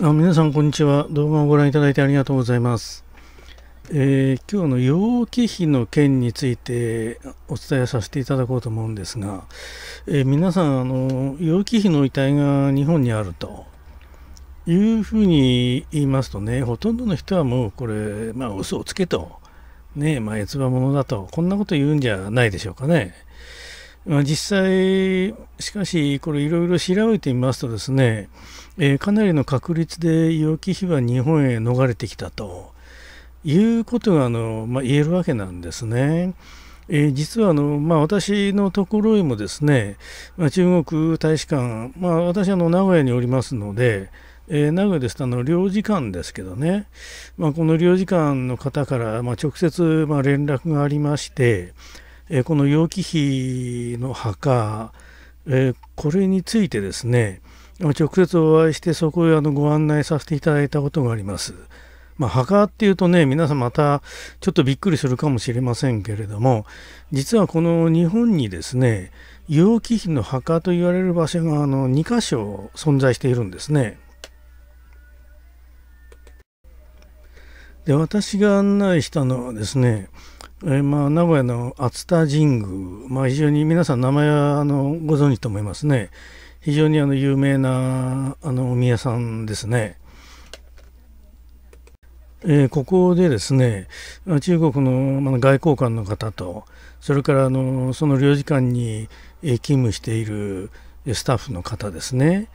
あ皆さん、こんにちは。動画をご覧いただいてありがとうございます。えー、今日の楊貴費の件についてお伝えさせていただこうと思うんですが、えー、皆さんあの、養鶏費の遺体が日本にあるというふうに言いますとね、ほとんどの人はもうこれ、まあ、嘘をつけと、ねまあ、つば者だと、こんなこと言うんじゃないでしょうかね。まあ、実際、しかし、これいろいろ調べてみますとですね、えー、かなりの確率で楊貴妃は日本へ逃れてきたということがあの、まあ、言えるわけなんですね。えー、実はあの、まあ、私のところにもですね、まあ、中国大使館、まあ、私あの名古屋におりますので、えー、名古屋ですとあの領事館ですけどね、まあ、この領事館の方から、まあ、直接、まあ、連絡がありまして、えー、この楊貴妃の墓、えー、これについてですね、直接お会いしてそこへあのご案内させていただいたことがあります。まあ、墓っていうとね皆さんまたちょっとびっくりするかもしれませんけれども実はこの日本にですね楊貴妃の墓と言われる場所があの2箇所存在しているんですね。で私が案内したのはですねえまあ名古屋の熱田神宮、まあ、非常に皆さん名前はあのご存知と思いますね。非常にあの有名なあのお宮さんですね。えー、ここでですね中国の外交官の方とそれからあのその領事館に勤務しているスタッフの方ですね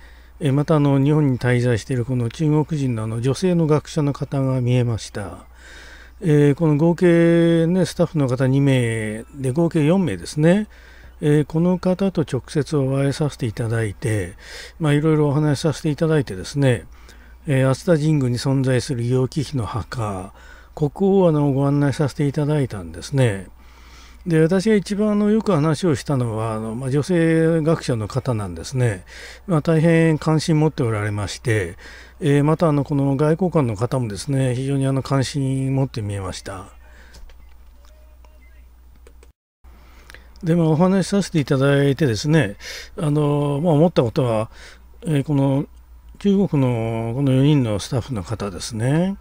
またあの日本に滞在しているこの中国人のあの女性の学者の方が見えました、えー、この合計、ね、スタッフの方2名で合計4名ですねえー、この方と直接お会いさせていただいて、まあ、いろいろお話しさせていただいてですね、えー、熱田神宮に存在する楊貴妃の墓、国王穴をご案内させていただいたんですね。で私が一番あのよく話をしたのはあの、まあ、女性学者の方なんですね、まあ、大変関心持っておられまして、えー、またあのこの外交官の方もですね非常にあの関心持って見えました。でもお話しさせていただいてですねあの、まあ、思ったことは、えー、この中国のこの4人のスタッフの方ですね、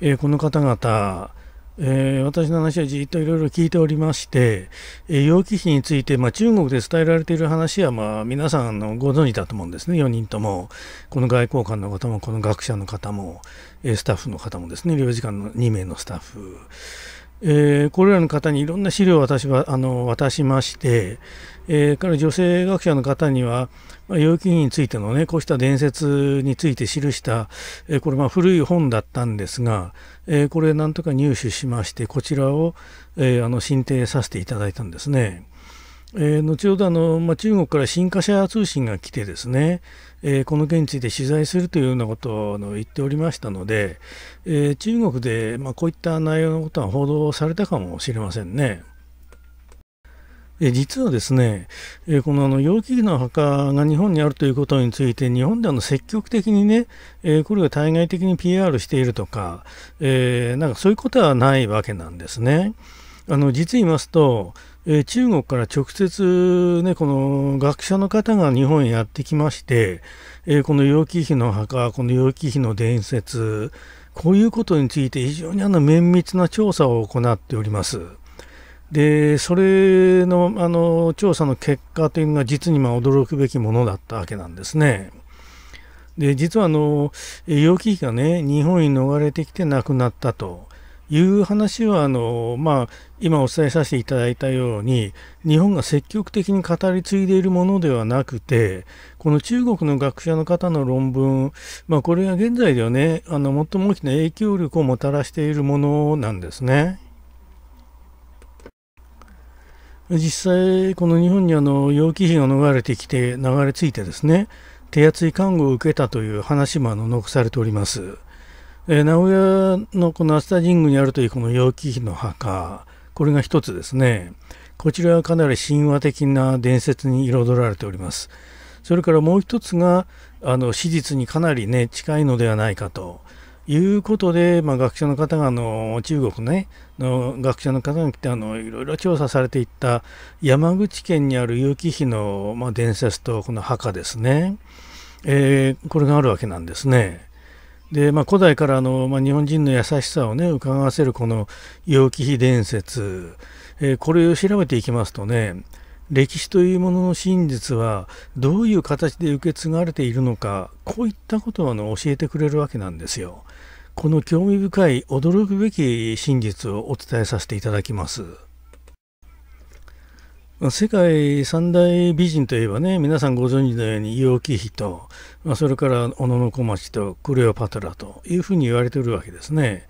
えー、この方々えー、私の話はじっといろいろ聞いておりまして、えー、楊貴妃について、まあ、中国で伝えられている話は、まあ、皆さんのご存知だと思うんですね、4人とも、この外交官の方も、この学者の方も、えー、スタッフの方もですね、領事館の2名のスタッフ。えー、これらの方にいろんな資料を私はあの渡しまして、えー、から女性学者の方には、まあ、養育費についてのねこうした伝説について記した、えー、これま古い本だったんですが、えー、これなんとか入手しましてこちらを、えー、あの進呈させていただいたんですね。えー、後ほどあの、まあ、中国から新華社通信が来てですね、えー、この件について取材するというようなことをあの言っておりましたので、えー、中国で、まあ、こういった内容のことは報道されたかもしれませんね。え実はですね、えこのあの楊貴妃の墓が日本にあるということについて、日本であの積極的にね、えこれが対外的に PR しているとか、えなんかそういうことはないわけなんですね。あの実言いますと、えー、中国から直接、ね、この学者の方が日本へやってきまして、えー、この楊貴妃の墓、この楊貴妃の伝説、こういうことについて非常にあの綿密な調査を行っております。で、それのあの調査の結果というのが実にま驚くべきものだったわけなんですね。で、実はあの、楊貴妃がね、日本に逃れてきて亡くなったと。いう話はあの、まあ、今お伝えさせていただいたように日本が積極的に語り継いでいるものではなくてこの中国の学者の方の論文、まあ、これは現在ではねあの最も大きな影響力をもたらしているものなんですね。実際この日本にあの楊貴妃が逃れてきて流れ着いてですね手厚い看護を受けたという話もあの残されております。えー、名古屋のこの熱田神宮にあるというこの楊貴妃の墓、これが一つですね。こちらはかなり神話的な伝説に彩られております。それからもう一つが、あの、史実にかなりね、近いのではないかと。いうことで、まあ、学者の方があの中国ねの学者の方が来てあのいろいろ調査されていった山口県にある結城碑の、まあ、伝説とこの墓ですね、えー、これがあるわけなんですね。でまあ、古代からの、まあ、日本人の優しさをね伺わせるこの楊貴妃伝説、えー、これを調べていきますとね歴史というものの真実はどういう形で受け継がれているのかこういったことをあの教えてくれるわけなんですよ。この興味深い驚くべき真実をお伝えさせていただきます。世界三大美人といえばね皆さんご存知のように楊貴妃と、まあ、それから小野小町とクレオパトラというふうに言われてるわけですね。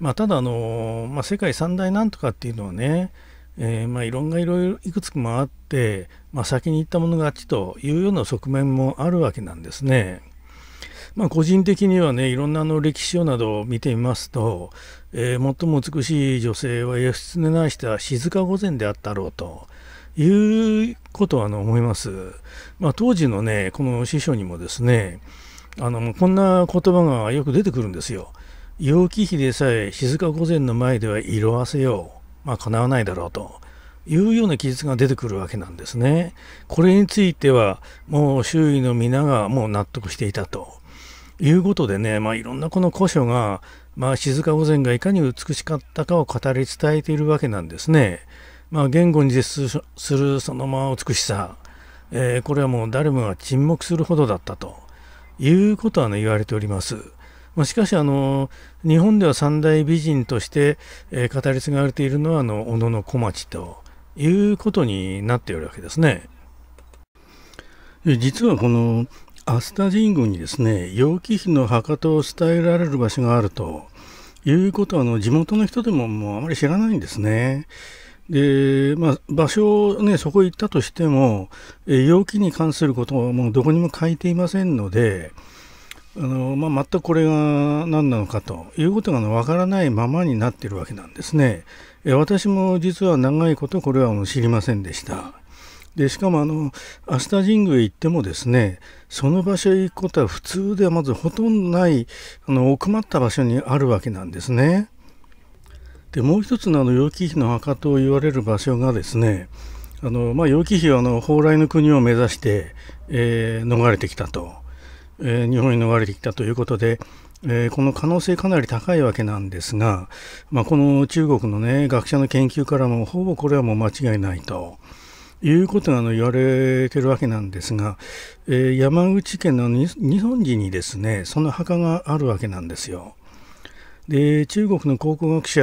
まあ、ただあの、まあ、世界三大なんとかっていうのはね、えー、まあいろんないろいろいくつもあって、まあ、先に行ったもの勝ちというような側面もあるわけなんですね。まあ、個人的にはねいろんなの歴史書などを見てみますと、えー、最も美しい女性は義経なした静御前であったろうと。いうことは思います。まあ、当時のね、この師匠にもですね、あのこんな言葉がよく出てくるんですよ。陽気比でさえ静か御前の前では色褪せよう。まあ、叶わないだろうと。いうような記述が出てくるわけなんですね。これについては、もう周囲の皆がもう納得していたと。いうことでね、まあ、いろんなこの古書が、まあ、静御前がいかに美しかったかを語り伝えているわけなんですね。まあ、言語に実するそのまま美しさ、えー、これはもう誰もが沈黙するほどだったということは、ね、言われております。まあ、しかしあの日本では三大美人として、えー、語り継がれているのはあの小野の小町ということになっているわけですね。実はこの飛鳥神宮にですね楊貴妃の墓と伝えられる場所があるということはあの地元の人でももうあまり知らないんですね。でまあ、場所を、ね、そこ行ったとしても、えー、容器に関することはもうどこにも書いていませんので、あのまあ、全くこれが何なのかということがわからないままになっているわけなんですね。え私も実は長いことこれはもう知りませんでした。でしかもあの飛鳥神宮へ行ってもですねその場所へ行くことは普通ではまずほとんどないあの奥まった場所にあるわけなんですね。でもう一つのあの楊貴妃の墓と言われる場所がですねあの、まあ、楊貴妃はあの蓬莱の国を目指して、えー、逃れてきたと、えー、日本に逃れてきたということで、えー、この可能性かなり高いわけなんですが、まあ、この中国の、ね、学者の研究からもほぼこれはもう間違いないと。いうことがあの言われてるわけなんですが、えー、山口県の日本寺にですねその墓があるわけなんですよ。で中国の考古学者、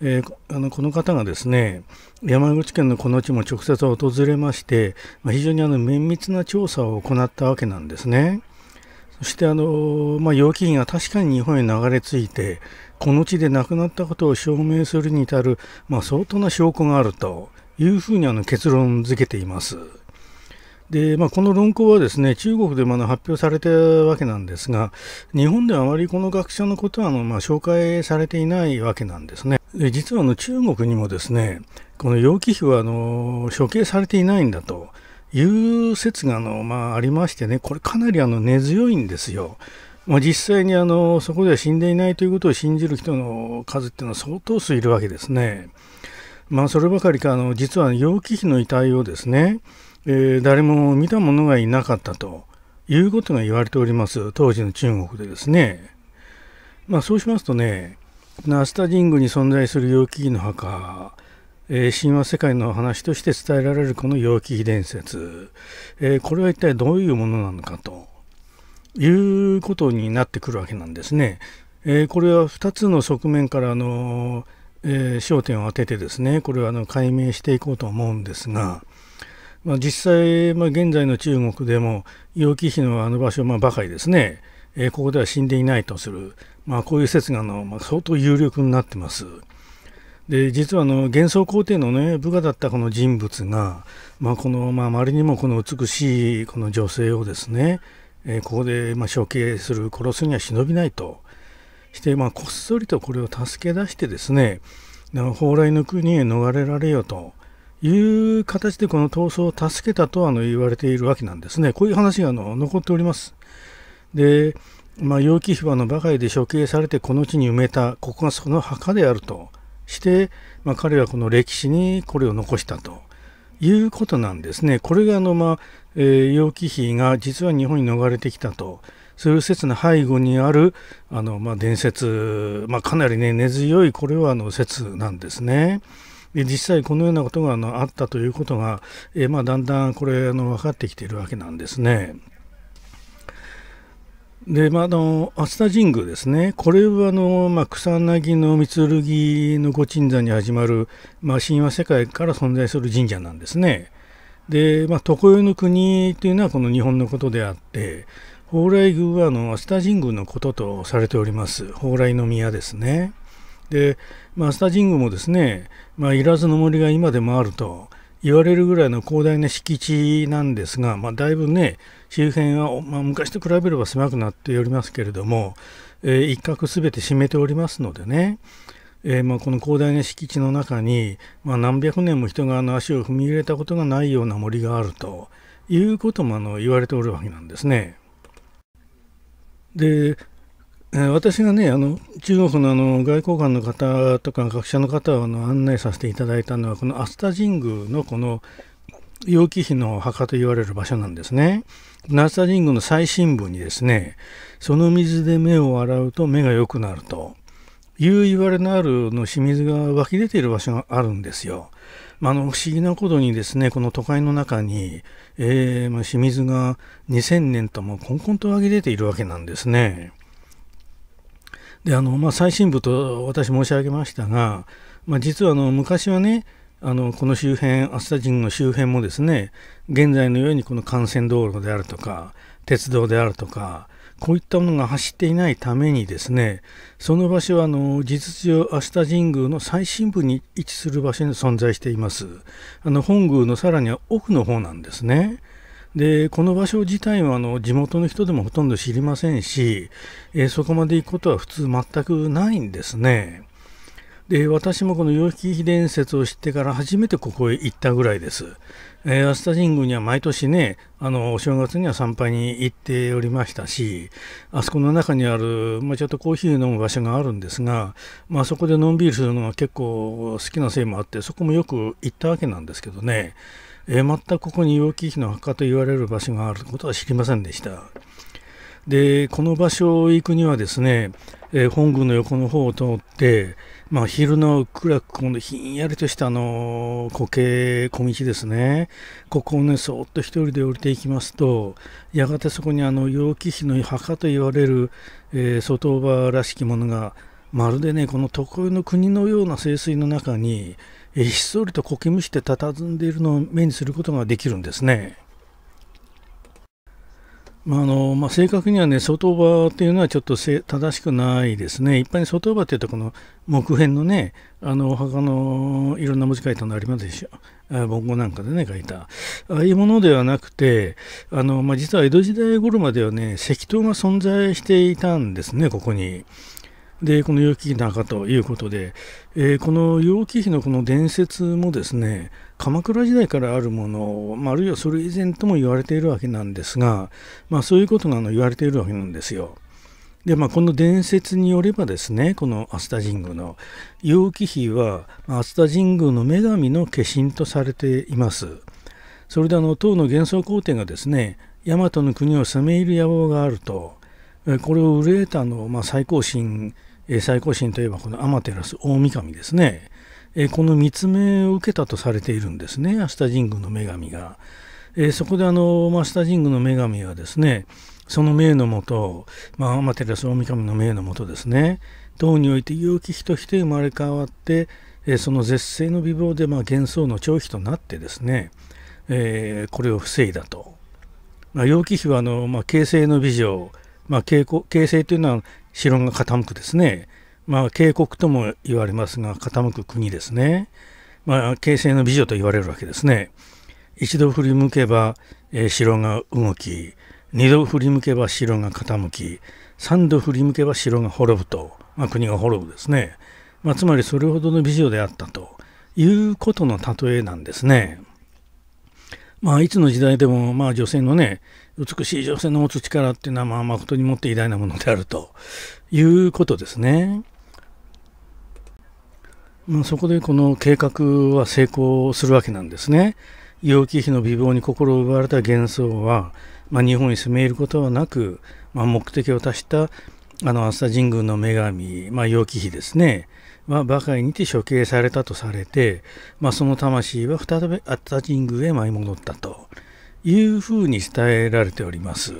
えー、あのこの方がですね山口県のこの地も直接訪れまして、まあ、非常にあの綿密な調査を行ったわけなんですね。そしてあの、まあ、楊貴が確かに日本へ流れ着いてこの地で亡くなったことを証明するに至る、まあ、相当な証拠があるというふうにあの結論付けています。でまあ、この論考はですね中国でまだ発表されたわけなんですが日本ではあまりこの学者のことはあの、まあ、紹介されていないわけなんですね。で実はあの中国にもですねこの楊貴妃はあの処刑されていないんだという説があの、まあ、ありましてねこれかなりあの根強いんですよ。まあ、実際にあのそこでは死んでいないということを信じる人の数っていうのは相当数いるわけですね。まあ、そればかりかあの実は楊貴妃の遺体をですねえー、誰も見た者がいなかったということが言われております当時の中国でですね、まあ、そうしますとねナスタ神宮に存在する楊貴妃の墓、えー、神話世界の話として伝えられるこの楊貴妃伝説、えー、これは一体どういうものなのかということになってくるわけなんですね。えー、これは2つの側面から、あのえー、焦点を当ててですねこれはあの解明していこうと思うんですが、まあ、実際、まあ、現在の中国でも楊貴妃のあの場所、まあ、ばかりですね、えー、ここでは死んでいないとする、まあ、こういう説がの、まあ、相当有力になってます。で実はあの幻想皇帝の、ね、部下だったこの人物が、まあ、この、まあ、まりにもこの美しいこの女性をですね、えー、ここで、まあ、処刑する殺すには忍びないとして、まあ、こっそりとこれを助け出してですね蓬莱の国へ逃れられよという形でこの闘争を助けたとあの言われているわけなんですね。こういう話があの残っております。で、まあ、楊貴妃はのばかりで処刑されてこの地に埋めた、ここがその墓であるとして、まあ、彼はこの歴史にこれを残したということなんですね。これがあの、まあ、えー、楊貴妃が実は日本に逃れてきたと。そういう説の背後にあるあの、まあ、伝説、まあ、かなり、ね、根強いこれはあの説なんですね。実際このようなことがあのあったということが、えー、まあ、だんだんこれあの分かってきているわけなんですね。で、まあ、の、熱田神宮ですね。これは、あの、まあ、草薙の御剣の御鎮座に始まる、まあ、神話世界から存在する神社なんですね。で、まあ、常世の国というのはこの日本のことであって、蓬莱宮は、あの、熱田神宮のこととされております。蓬莱の宮ですね。で、まあ、スタジングもですね、まあ、いらずの森が今でもあると言われるぐらいの広大な敷地なんですが、まあ、だいぶね周辺は、まあ、昔と比べれば狭くなっておりますけれども、えー、一角すべて占めておりますのでね、えー、まあ、この広大な敷地の中に、まあ、何百年も人があの足を踏み入れたことがないような森があるということもあの言われておるわけなんですね。で私がねあの中国のあの外交官の方とか学者の方をの案内させていただいたのはこの熱田神宮のこの楊貴妃の墓と言われる場所なんですね。熱田神宮の最深部にですねその水で目を洗うと目が良くなるという言われのあるの清水が湧き出ている場所があるんですよ。まあ、の不思議なことにですねこの都会の中に、えーまあ、清水が2000年ともこんこんと湧き出ているわけなんですね。であのまあ、最新部と私申し上げましたが、まあ、実はあの昔はねあのこの周辺熱田神宮の周辺もですね現在のようにこの幹線道路であるとか鉄道であるとかこういったものが走っていないためにですねその場所はあの事実上熱田神宮の最深部に位置する場所に存在していますあの本宮のさらには奥の方なんですね。でこの場所自体はあの地元の人でもほとんど知りませんし、えー、そこまで行くことは普通全くないんですね。で私もこの楊貴妃伝説を知ってから初めてここへ行ったぐらいです。えー、アスタ神宮には毎年ね、あのお正月には参拝に行っておりましたし、あそこの中にある、まあ、ちょっとコーヒー飲む場所があるんですが、まあ、そこでのんびりするのが結構好きなせいもあって、そこもよく行ったわけなんですけどね。えー、全くここに楊貴妃の墓と言われる場所があることは知りませんでした。でこの場所を行くにはですね、えー、本宮の横の方を通って、まあ、昼の暗くこのひんやりとしたあの固形小道ですねここをねそっと一人で降りていきますとやがてそこにあの楊貴妃の墓と言われる、えー、外場らしきものがまるでねこの常世の国のような清水の中にえひっそりと苔むして佇んでいるのを目にすることができるんですね。まあのまあ、正確にはね、外場ていうのはちょっと正しくないですね。一般に外場というと、この木片のね、あのお墓のいろんな文字書いたのありますでしょ。文庫なんかでね、書いた。ああいうものではなくて、あのまあ、実は江戸時代頃まではね、石灯が存在していたんですね、ここに。でこの楊貴妃の墓ということで、えー、この楊貴妃のこの伝説もですね鎌倉時代からあるもの、まあ、あるいはそれ以前とも言われているわけなんですが、まあ、そういうことがあの言われているわけなんですよ。でまあ、この伝説によればですねこの熱田神宮の楊貴妃は熱田神宮の女神の化身とされています。それであの唐の幻想皇帝がですね大和の国を攻め入る野望があるとこれを憂えたの、まあ、最高神最高神といえばこのラス大神ですね、この密つ目を受けたとされているんですね明日神宮の女神が、そこであの明日神宮の女神はですねその命のもと、まあ、天照大神の命のもとですね唐において有気比として生まれ変わってその絶世の美貌で、まあ、幻想の長飛となってですね、えー、これを防いだと。まあ、楊貴妃はあの、まあ、形成の美女、まあ、形形成というのは城が傾くですね、まあ、渓谷とも言われますが傾く国ですね、まあ、形成の美女と言われるわけですね一度振り向けば、えー、城が動き二度振り向けば城が傾き三度振り向けば城が滅ぶと、まあ、国が滅ぶですね、まあ、つまりそれほどの美女であったということの例えなんですね。まあ、いつの時代でも、まあ、女性のね、美しい女性の持つ力っていうのはまあとにもって偉大なものであるということですね。まあ、そこでこの計画は成功するわけなんですね。楊貴妃の美貌に心を奪われた幻想は、まあ、日本に攻め入ることはなく、まあ、目的を達したあの熱田神宮の女神、まあ、楊貴妃ですねは馬鹿にて処刑されたとされて、まあ、その魂は再び熱田神宮へ舞い戻ったと。いうふうに伝えられております。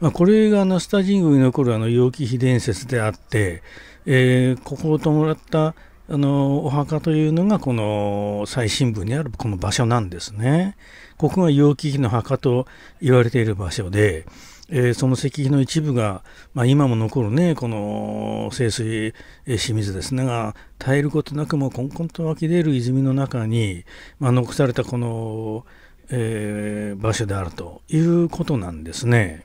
まあ、これが那スタ神宮に残るあの陽気秘伝説であって、えー、ここを弔ったあのお墓というのがこの最深部にあるこの場所なんですね。ここが陽気妃の墓と言われている場所で、えー、その石碑の一部が、まあ、今も残るねこの清水、え清水ですねが絶えることなくもうこんこんと湧き出る泉の中に、まあ、残されたこの、えー、場所であるということなんですね。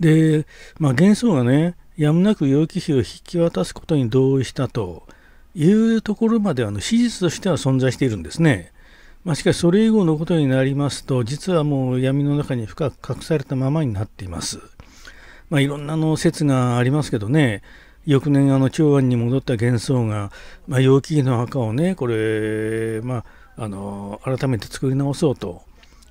で、まあ、幻想がね、やむなく楊貴妃を引き渡すことに同意したというところまではの史実としては存在しているんですね。まあ、しかしそれ以後のことになりますと実はもう闇の中に深く隠されたままになっています。まあ、いろんなの説がありますけどね翌年あの長安に戻った幻想が、まあ、楊貴妃の墓をねこれ、まあ、あの改めて作り直そうと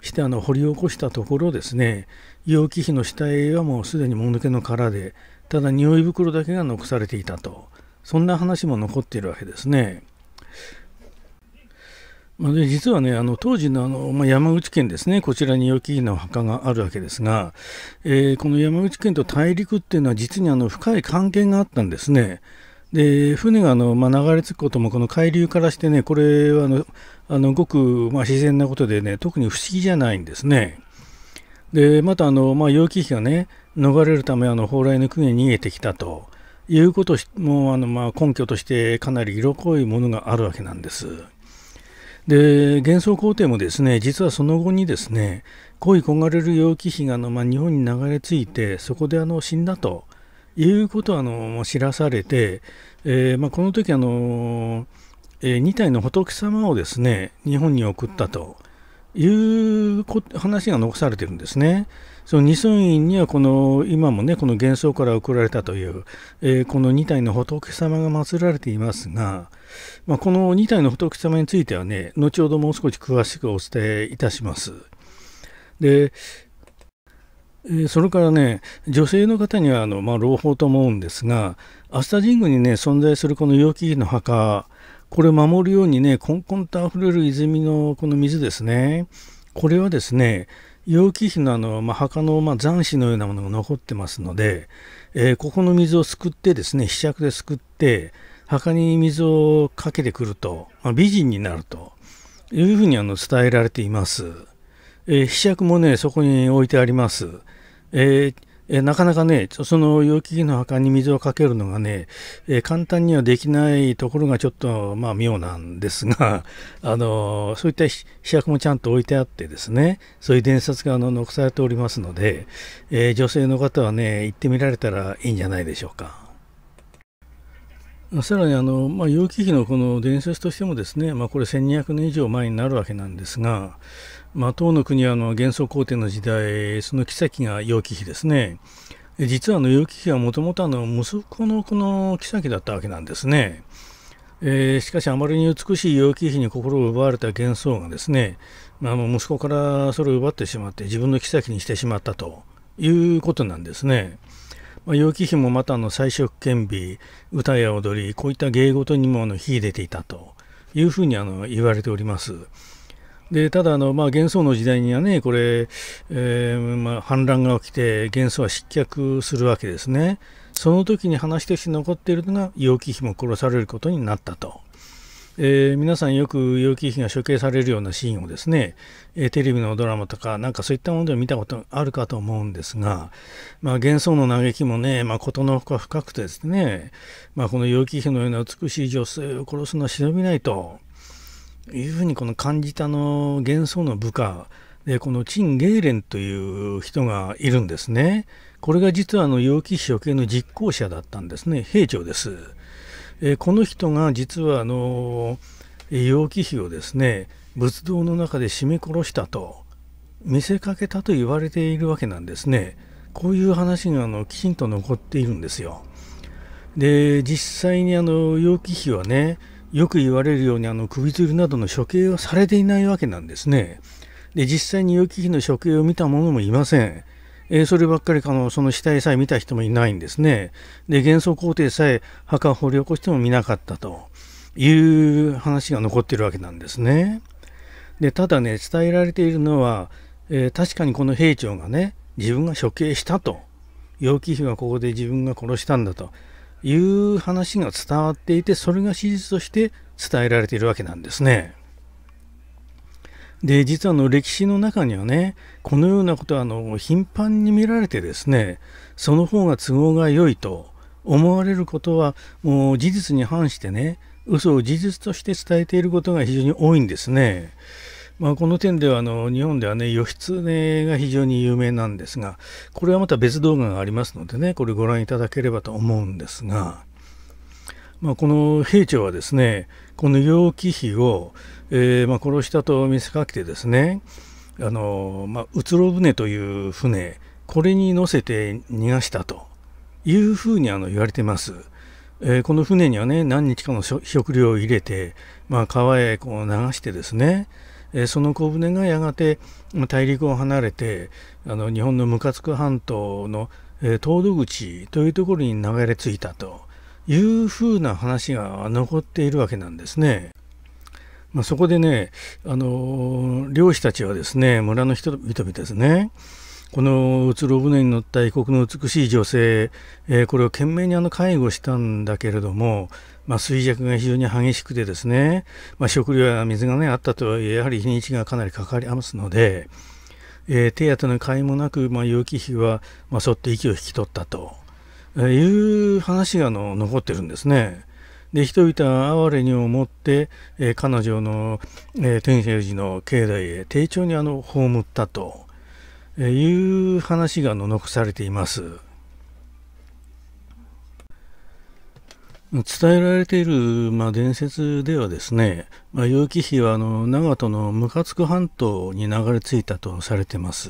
してあの掘り起こしたところですね楊貴妃の死体はもうすでにもぬけの殻でただ匂い袋だけが残されていたとそんな話も残っているわけですね。まあ、で実はねあの当時のあの、まあ、山口県ですねこちらに楊貴妃の墓があるわけですが、えー、この山口県と大陸っていうのは実にあの深い関係があったんですね。で船があの、まあ、流れ着くこともこの海流からしてねこれはあのあのごく、まあ、自然なことでね特に不思議じゃないんですね。でまたあの、まあ、楊貴がね逃れるためあの蓬莱の国に逃げてきたということもあの、まあ、根拠としてかなり色濃いものがあるわけなんです。で幻想皇帝もですね実はその後にですね恋焦がれる陽気碑があの、まあ、日本に流れ着いてそこであの死んだということはあの知らされて、えー、まあ、この時あの、えー、2体の仏様をですね日本に送ったという話が残されてるんですね。その二尊院にはこの今もねこの幻想から送られたという、えー、この2体の仏様が祀られていますが、まあ、この2体の仏様についてはね後ほどもう少し詳しくお伝えいたします。で、えそれからね女性の方にはあの、まあ、朗報と思うんですがアスタ神宮にね存在するこの楊貴妃の墓これを守るようにねこんこんとあふれる泉のこの水ですねこれはですね楊貴妃のあの、まあ、墓の、まあ、残死のようなものが残ってますので、えー、ここの水をすくってですね柄杓ですくって墓に水をかけてくると、まあ、美人になるというふうにあの伝えられています。えー、柄杓もねそこに置いてあります。えーえなかなかね、その容器の墓に水をかけるのがね、え簡単にはできないところがちょっと、まあ、妙なんですが、あのそういった飛躍もちゃんと置いてあってですね、そういう伝説があの残されておりますので、え女性の方はね、行ってみられたらいいんじゃないでしょうか。さらにあの、まあ、のこの伝説としてもですね、まあ、これ1200年以上前になるわけなんですが、まあ、唐の国はの幻想皇帝の時代その妃が楊貴妃ですね実は楊貴妃はもともと息子のこの妃だったわけなんですね、えー、しかしあまりに美しい楊貴妃に心を奪われた幻想がですね、まあ、息子からそれを奪ってしまって自分の妃にしてしまったということなんですね。まあ、楊貴妃もまたの彩色兼備歌や踊りこういった芸事にもあの秀でていたというふうにあの言われております。でただあの、まあ、幻想の時代にはねこれ、えー、まあ、反乱が起きて元想は失脚するわけですねその時に話として残っているのが楊貴妃も殺されることになったと。えー、皆さんよく楊貴妃が処刑されるようなシーンをですね、えー、テレビのドラマとかなんかそういったもので見たことあるかと思うんですが、まあ、幻想の嘆きもね、まあ、事の深くてですね、まあ、この楊貴妃のような美しい女性を殺すのは忍びないというふうにこの漢字田の幻想の部下でこの陳芸蓮という人がいるんですね。これが実はあの楊貴妃処刑の実行者だったんですね。兵長です。えこの人が実はあの楊貴妃をですね仏道の中で絞め殺したと見せかけたと言われているわけなんですね。こういう話があのきちんと残っているんですよ。で実際にあの楊貴妃はねよく言われるようにあの首吊りなどの処刑はされていないわけなんですね。で実際に予期日の処刑を見た者もいません。えそればっかりかのその死体さえ見た人もいないんですね。で幻想皇帝さえ墓を掘り起こしても見なかったという話が残ってるわけなんですね。でただね伝えられているのは、えー、確かにこの兵長がね自分が処刑したと。楊貴妃はここで自分が殺したんだという話が伝わっていてそれが史実として伝えられているわけなんですね。で実はの歴史の中にはねこのようなことはあの頻繁に見られてですねその方が都合が良いと思われることはもう事実に反してね嘘を事実として伝えていることが非常に多いんですね。まあ、この点ではあの日本ではね義経が非常に有名なんですがこれはまた別動画がありますのでねこれご覧いただければと思うんですが、まあ、この兵長はですねこの楊貴妃を、えー、まあ、殺したと見せかけてですねあの、まあ、うつろ船という船これに乗せて逃がしたというふうにあの言われてます。えー、この船にはね何日かの食料を入れて、まあ、川へこう流してですね、えその小舟がやがて大陸を離れてあの日本のムカツク半島の、え東戸口というところに流れ着いたというふうな話が残っているわけなんですね。まあ、そこでね、あの漁師たちはですね村の人々ですねこのうつろ船に乗った異国の美しい女性、えー、これを懸命にあの介護したんだけれども、まあ、衰弱が非常に激しくてですね、まあ、食料や水が、ね、あったとはいえやはり日にちがかなりかかりますので、えー、手当の甲斐もなく、まあ、有機肥は、まあ、そっと息を引き取ったという話がの残ってるんですね。で人々は哀れに思って、えー、彼女の、えー、天聖寺の境内へ丁重にあの葬ったと、えいう話がの残されています。伝えられている、まあ、伝説ではですね、まあ、楊貴妃はあの長門のムカツク半島に流れ着いたとされてます。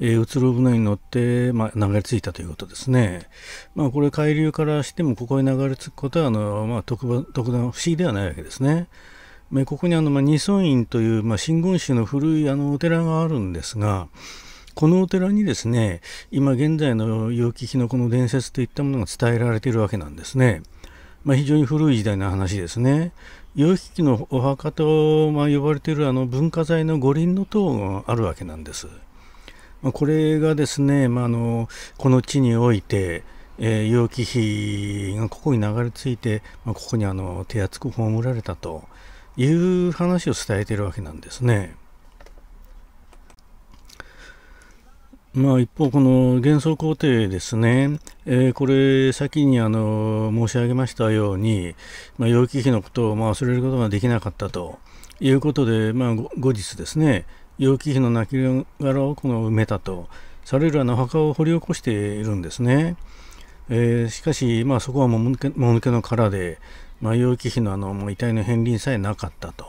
えー、うつろ船に乗って、まあ、流れ着いたということですね。まあ、これ海流からしてもここに流れ着くことはあの、まあ、特特段不思議ではないわけですね。まあ、ここにあの、まあ、二尊院という、まあ、新言宗の古いあのお寺があるんですが、このお寺にですね、今現在の楊貴妃のこの伝説といったものが伝えられているわけなんですね。まあ、非常に古い時代の話ですね。洋引きのお墓と、まあ、呼ばれているあの文化財の五輪の塔があるわけなんです。まあ、これがですね、まあ、のこの地において、えー、楊貴妃がここに流れ着いて、まあ、ここにあの手厚く葬られたという話を伝えているわけなんですね。まあ、一方、この幻想工程ですね、えー、これ、先にあの申し上げましたように、まあ、容器費のことをまあ忘れることができなかったということで、まあ、後日ですね、楊貴妃の亡骸をこの埋めたと、されるあの墓を掘り起こしているんですね。えー、しかし、まあ、そこはもぬけもぬけの殻で、まあ、容器費のあの遺体の片鱗さえなかったと。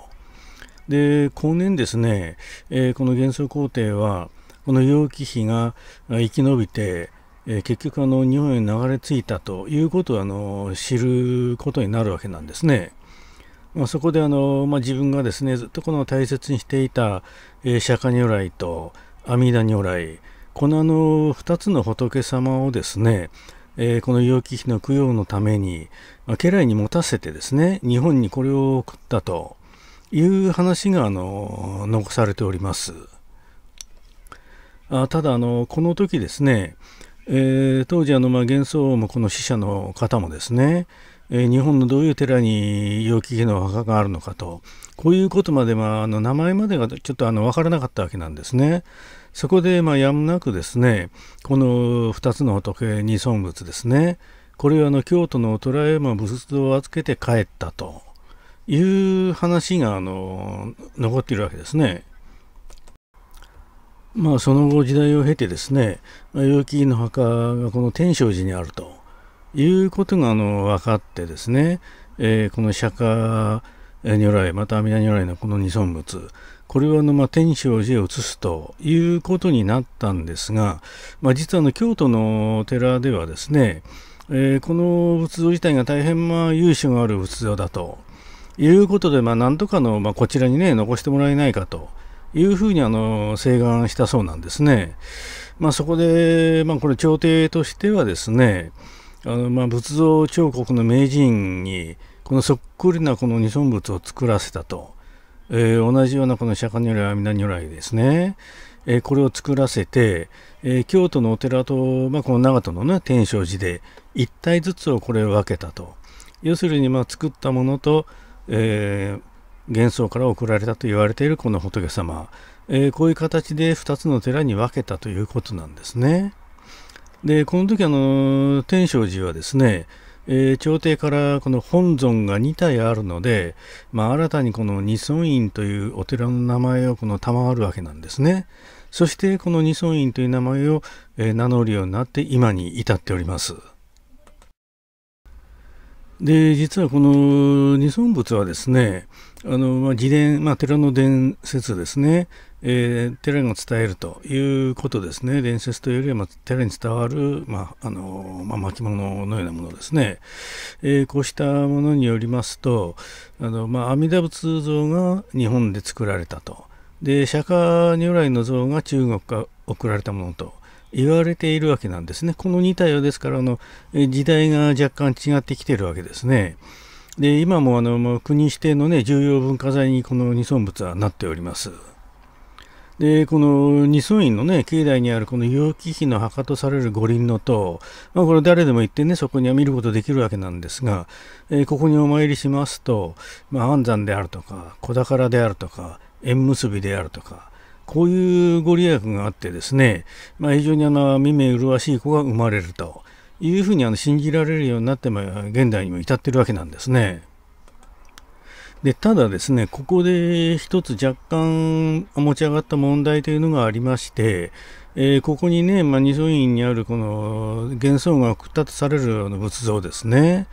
で、後年ですね、えー、この幻想工程は、この楊貴妃が生き延びて、え結局あの日本へ流れ着いたということをあの知ることになるわけなんですね。まあ、そこであの、まあ、自分がですねずっとこの大切にしていた、えー、釈迦如来と阿弥陀如来このあの2つの仏様をですね、えー、この楊貴妃の供養のために、まあ、家来に持たせてですね日本にこれを送ったという話があの残されております。あただあのこの時ですね、えー、当時あの、まあ、幻想もこの死者の方もですね、えー、日本のどういう寺に楊貴妃のお墓があるのかとこういうことまで、まあ、あの名前までがちょっとあの分からなかったわけなんですね。そこで、まあ、やむなくですねこの2つの仏二尊仏ですねこれはあの京都のお寺へも仏像を預けて帰ったという話があの残っているわけですね。まあ、その後時代を経てですね楊貴の墓がこの天正寺にあるということがあの分かってですね、えー、この釈迦如来また阿弥陀如来のこの二尊仏これはあの、まあ、天正寺へ移すということになったんですが、まあ、実はの京都の寺ではですね、えー、この仏像自体が大変まあ由緒がある仏像だということで、まあ、なんとかの、まあ、こちらにね残してもらえないかと。いうふうにあの請願したそうなんですね。まあ、そこで、まあ、これ朝廷としてはですねあの、まあ、仏像彫刻の名人にこのそっくりなこの二尊仏を作らせたと、えー、同じようなこの釈迦如来阿弥陀如来ですね、えー、これを作らせて、えー、京都のお寺と、まあ、この長門の、ね、天正寺で1体ずつをこれを分けたと要するにまあ作ったものと、えー、幻想から送られたと言われているこの仏様、えー、こういう形で2つの寺に分けたということなんですね。でこの時あの天正寺はですね、えー、朝廷からこの本尊が2体あるので、まあ、新たにこの二尊院というお寺の名前をこの賜るわけなんですね。そしてこの二尊院という名前を、え名乗るようになって今に至っております。で実はこの二尊仏はですねあの、まあ、自伝、まあ、寺の伝説ですね、えー、寺が伝えるということですね、伝説というよりは、まあ、寺に伝わる、まああのまあ、巻物のようなものですね、えー、こうしたものによりますと、あのまあ、阿弥陀仏像が日本で作られたと、で釈迦如来の像が中国から送られたものと。言われているわけなんですね。この2体はですからあの時代が若干違ってきているわけですね。で今もあの国指定の、ね、重要文化財にこの二尊仏はなっております。でこの二尊院の、ね、境内にあるこの楊貴妃の墓とされる五輪の塔、まあ、これ誰でも行って、ね、そこには見ることできるわけなんですが、えー、ここにお参りしますと、まあ、安山であるとか子宝であるとか縁結びであるとかこういうご利益があってですね、まあ、非常にあの未明麗しい子が生まれると。いうふうにあの信じられるようになっても現代にも至ってるわけなんですね。でただですね、ここで一つ若干持ち上がった問題というのがありまして、えー、ここにね、まあ、二層院にあるこの幻想がったとされるよ仏像ですね。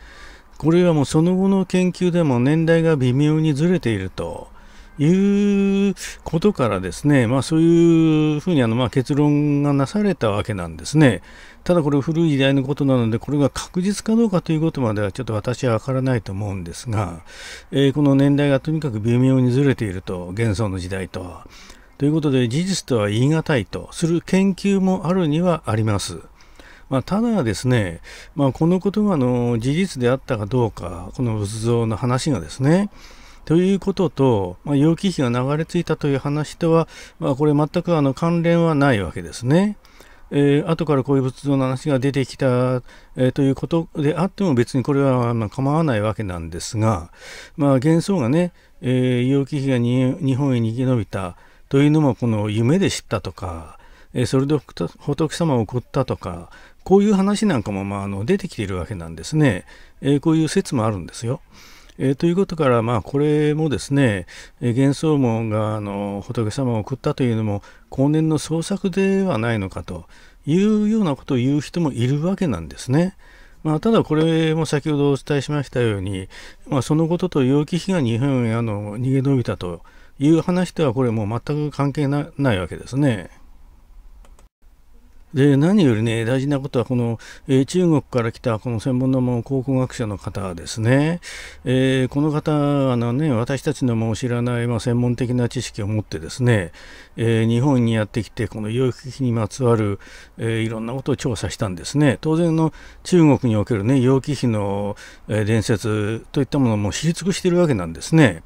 これはもうその後の研究でも年代が微妙にずれているということからですね、まあそういうふうにあのま結論がなされたわけなんですね。ただこれ古い時代のことなので、これが確実かどうかということまではちょっと私はわからないと思うんですが、えー、この年代がとにかく微妙にずれていると、幻想の時代と。ということで、事実とは言い難いとする研究もあるにはあります。まあ、ただですね、まあ、このことがの事実であったかどうか、この仏像の話がですね、ということと、まあ、楊貴が流れ着いたという話とは、まあ、これ全くあの関連はないわけですね。えー、後からこういう仏像の話が出てきた、えー、ということであっても別にこれはまあ構わないわけなんですが、まあ、幻想がね、えー、楊貴妃が日本へ逃げ延びたというのもこの夢で知ったとか、えー、それで仏様を送ったとかこういう話なんかもまああの出てきているわけなんですね、えー、こういう説もあるんですよ。えー、ということから、まあ、これもですね、えー、幻想門があの仏様を送ったというのも後年の創作ではないのかというようなことを言う人もいるわけなんですね。まあ、ただこれも先ほどお伝えしましたように、まあ、そのことと楊貴妃が日本へあの逃げ延びたという話とはこれもう全く関係ないわけですね。で何よりね大事なことはこの、えー、中国から来たこの専門のも考古学者の方ですね、えー、この方あのね私たちのもう知らない、まあ、専門的な知識を持ってですね、えー、日本にやってきてこの養育機器にまつわる、えいろんなことを調査したんですね当然の中国におけるね養機器の、え伝説といったものも知り尽くしているわけなんですね。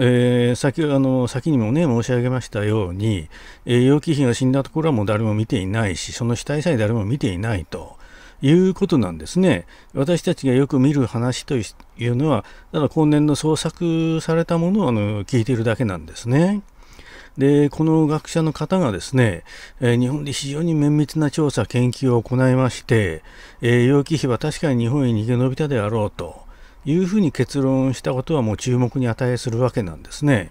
えー、先あの先にも、ね、申し上げましたように、えー、楊貴妃が死んだところはもう誰も見ていないし、その死体さえ誰も見ていないと。いうことなんですね。私たちがよく見る話というのは、ただ今年の創作されたものをあの聞いているだけなんですね。で、この学者の方がですね、えー、日本で非常に綿密な調査、研究を行いまして、えー、楊貴妃は確かに日本へ逃げ延びたであろうと。いうふうに結論したことはもう注目に値するわけなんですね。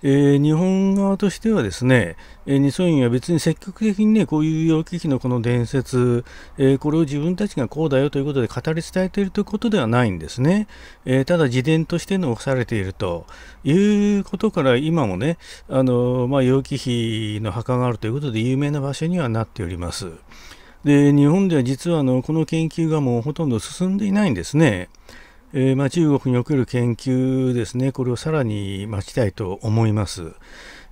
えー、日本側としてはですね、えー、日ソ院は別に積極的にね、こういう楊貴妃のこの伝説、えー、これを自分たちがこうだよということで語り伝えているということではないんですね。えー、ただ自伝として残されているということから、今もね、あの、まあ、楊貴妃の墓があるということで有名な場所にはなっております。で、日本では実はあの、この研究がもうほとんど進んでいないんですね。えー、まあ、中国における研究ですね、これをさらに待ちたいと思います。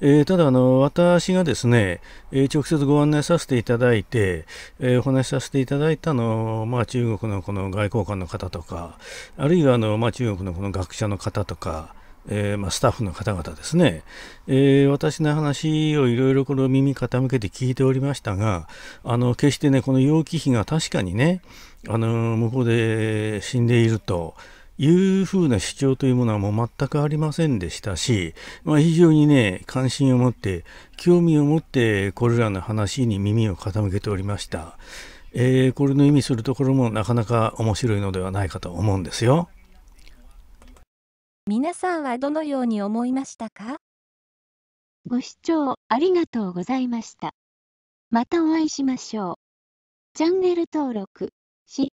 えー、ただあの、私がですね、えー、直接ご案内させていただいて、えお話しさせていただいたの、まあ、中国のこの外交官の方とか、あるいはあの、まあ、中国のこの学者の方とか、えー、まあ、スタッフの方々ですね、えー、私の話をいろいろこの耳傾けて聞いておりましたがあの決してねこの楊貴妃が確かにね、あの向こうで死んでいるというふうな主張というものはもう全くありませんでしたし、まあ、非常にね関心を持って興味を持ってこれらの話に耳を傾けておりました、えー、これの意味するところもなかなか面白いのではないかと思うんですよ皆さんはどのように思いましたかご視聴ありがとうございましたまたお会いしましょうチャンネル登録し